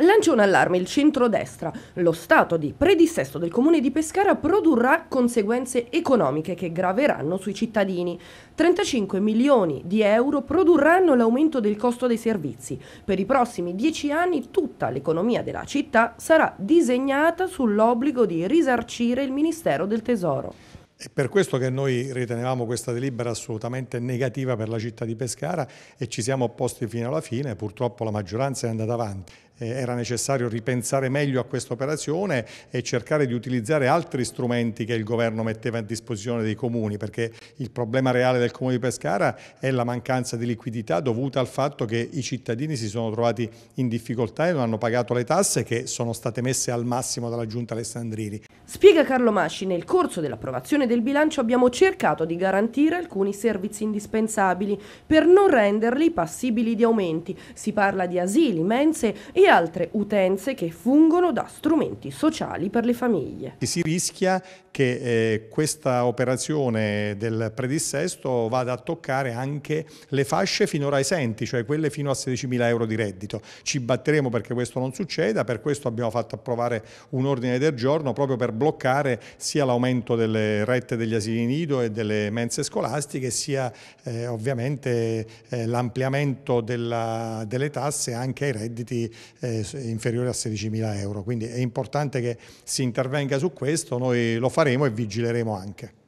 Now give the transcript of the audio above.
lancia un allarme il centrodestra. Lo stato di predissesto del comune di Pescara produrrà conseguenze economiche che graveranno sui cittadini. 35 milioni di euro produrranno l'aumento del costo dei servizi. Per i prossimi dieci anni tutta l'economia della città sarà disegnata sull'obbligo di risarcire il Ministero del Tesoro. È per questo che noi ritenevamo questa delibera assolutamente negativa per la città di Pescara e ci siamo opposti fino alla fine, purtroppo la maggioranza è andata avanti. Eh, era necessario ripensare meglio a questa operazione e cercare di utilizzare altri strumenti che il governo metteva a disposizione dei comuni, perché il problema reale del comune di Pescara è la mancanza di liquidità dovuta al fatto che i cittadini si sono trovati in difficoltà e non hanno pagato le tasse che sono state messe al massimo dalla giunta Alessandrini. Spiega Carlo Masci, nel corso dell'approvazione del bilancio abbiamo cercato di garantire alcuni servizi indispensabili per non renderli passibili di aumenti. Si parla di asili, mense e e altre utenze che fungono da strumenti sociali per le famiglie. Si rischia che eh, questa operazione del predissesto vada a toccare anche le fasce finora esenti, cioè quelle fino a 16.000 euro di reddito. Ci batteremo perché questo non succeda, per questo abbiamo fatto approvare un ordine del giorno proprio per bloccare sia l'aumento delle rette degli asili nido e delle mense scolastiche, sia eh, ovviamente eh, l'ampliamento delle tasse anche ai redditi eh, inferiore a 16.000 euro, quindi è importante che si intervenga su questo, noi lo faremo e vigileremo anche.